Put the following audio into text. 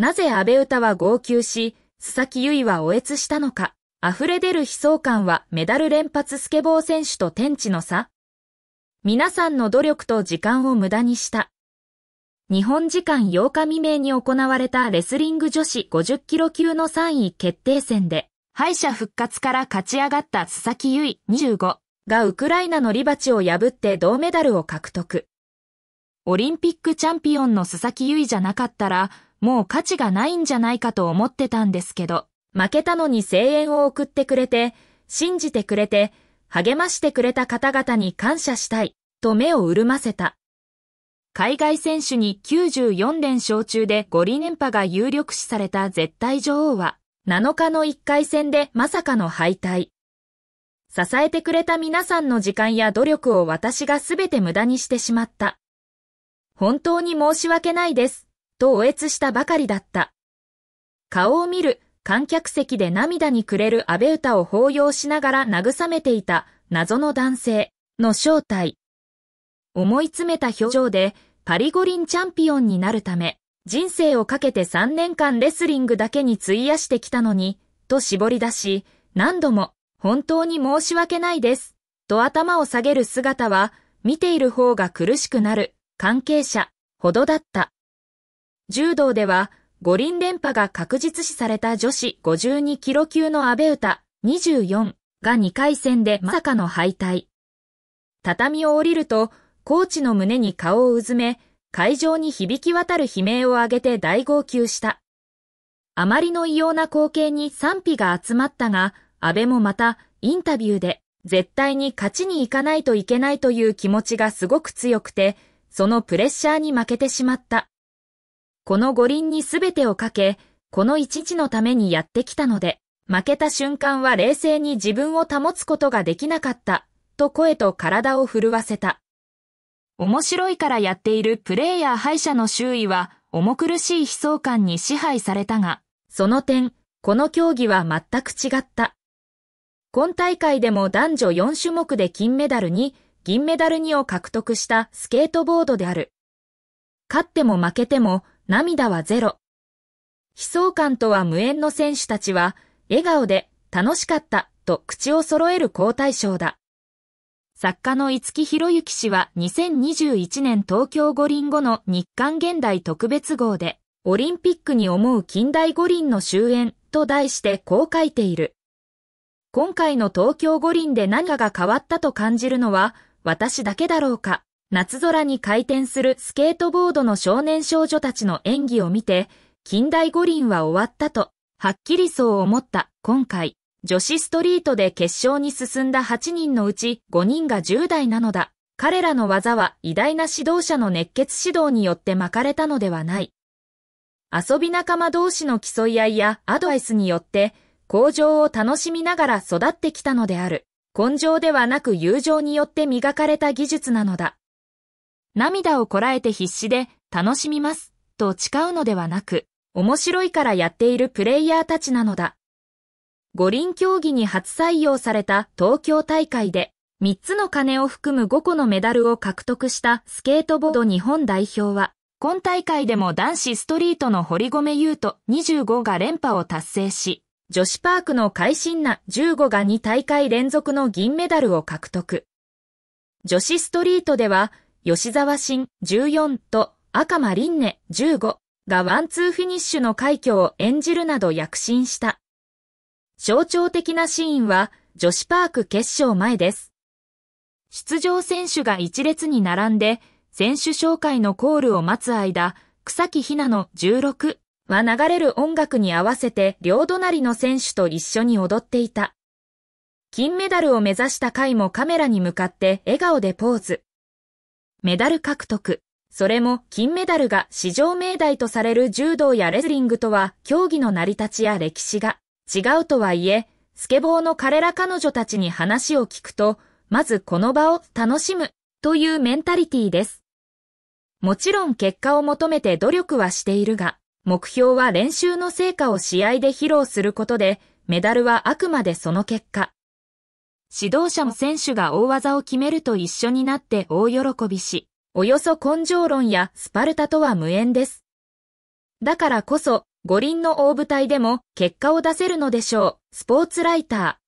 なぜ安倍歌は号泣し、須崎優衣はおえつしたのか。溢れ出る悲壮感はメダル連発スケボー選手と天地の差。皆さんの努力と時間を無駄にした。日本時間8日未明に行われたレスリング女子50キロ級の3位決定戦で、敗者復活から勝ち上がった須崎優衣25がウクライナのリバチを破って銅メダルを獲得。オリンピックチャンピオンの須崎優衣じゃなかったら、もう価値がないんじゃないかと思ってたんですけど、負けたのに声援を送ってくれて、信じてくれて、励ましてくれた方々に感謝したい、と目を潤ませた。海外選手に94連勝中で五輪連覇が有力視された絶対女王は、7日の1回戦でまさかの敗退。支えてくれた皆さんの時間や努力を私がすべて無駄にしてしまった。本当に申し訳ないです。とおえつしたばかりだった。顔を見る、観客席で涙にくれる安倍歌を抱擁しながら慰めていた謎の男性の正体。思い詰めた表情でパリ五輪チャンピオンになるため、人生をかけて3年間レスリングだけに費やしてきたのに、と絞り出し、何度も、本当に申し訳ないです、と頭を下げる姿は、見ている方が苦しくなる、関係者、ほどだった。柔道では、五輪連覇が確実視された女子52キロ級の安倍歌24が2回戦でまさかの敗退。畳を降りると、コーチの胸に顔をうずめ、会場に響き渡る悲鳴を上げて大号泣した。あまりの異様な光景に賛否が集まったが、安倍もまたインタビューで、絶対に勝ちに行かないといけないという気持ちがすごく強くて、そのプレッシャーに負けてしまった。この五輪に全てをかけ、この一日のためにやってきたので、負けた瞬間は冷静に自分を保つことができなかった、と声と体を震わせた。面白いからやっているプレイヤー敗者の周囲は、重苦しい悲壮感に支配されたが、その点、この競技は全く違った。今大会でも男女4種目で金メダルに、銀メダル2を獲得したスケートボードである。勝っても負けても涙はゼロ。悲壮感とは無縁の選手たちは、笑顔で楽しかったと口を揃える交代賞だ。作家の五木博之氏は2021年東京五輪後の日刊現代特別号で、オリンピックに思う近代五輪の終焉と題してこう書いている。今回の東京五輪で何かが変わったと感じるのは私だけだろうか。夏空に回転するスケートボードの少年少女たちの演技を見て、近代五輪は終わったと、はっきりそう思った今回、女子ストリートで決勝に進んだ8人のうち5人が10代なのだ。彼らの技は偉大な指導者の熱血指導によって巻かれたのではない。遊び仲間同士の競い合いやアドバイスによって、向上を楽しみながら育ってきたのである。根性ではなく友情によって磨かれた技術なのだ。涙をこらえて必死で楽しみますと誓うのではなく、面白いからやっているプレイヤーたちなのだ。五輪競技に初採用された東京大会で、3つの鐘を含む5個のメダルを獲得したスケートボード日本代表は、今大会でも男子ストリートの堀米優斗25が連覇を達成し、女子パークの会心な15が2大会連続の銀メダルを獲得。女子ストリートでは、吉沢新14と赤間輪音15がワンツーフィニッシュの快挙を演じるなど躍進した。象徴的なシーンは女子パーク決勝前です。出場選手が一列に並んで選手紹介のコールを待つ間、草木ひなの16は流れる音楽に合わせて両隣の選手と一緒に踊っていた。金メダルを目指した回もカメラに向かって笑顔でポーズ。メダル獲得。それも金メダルが史上命題とされる柔道やレスリングとは競技の成り立ちや歴史が違うとはいえ、スケボーの彼ら彼女たちに話を聞くと、まずこの場を楽しむというメンタリティです。もちろん結果を求めて努力はしているが、目標は練習の成果を試合で披露することで、メダルはあくまでその結果。指導者も選手が大技を決めると一緒になって大喜びし、およそ根性論やスパルタとは無縁です。だからこそ、五輪の大舞台でも結果を出せるのでしょう。スポーツライター。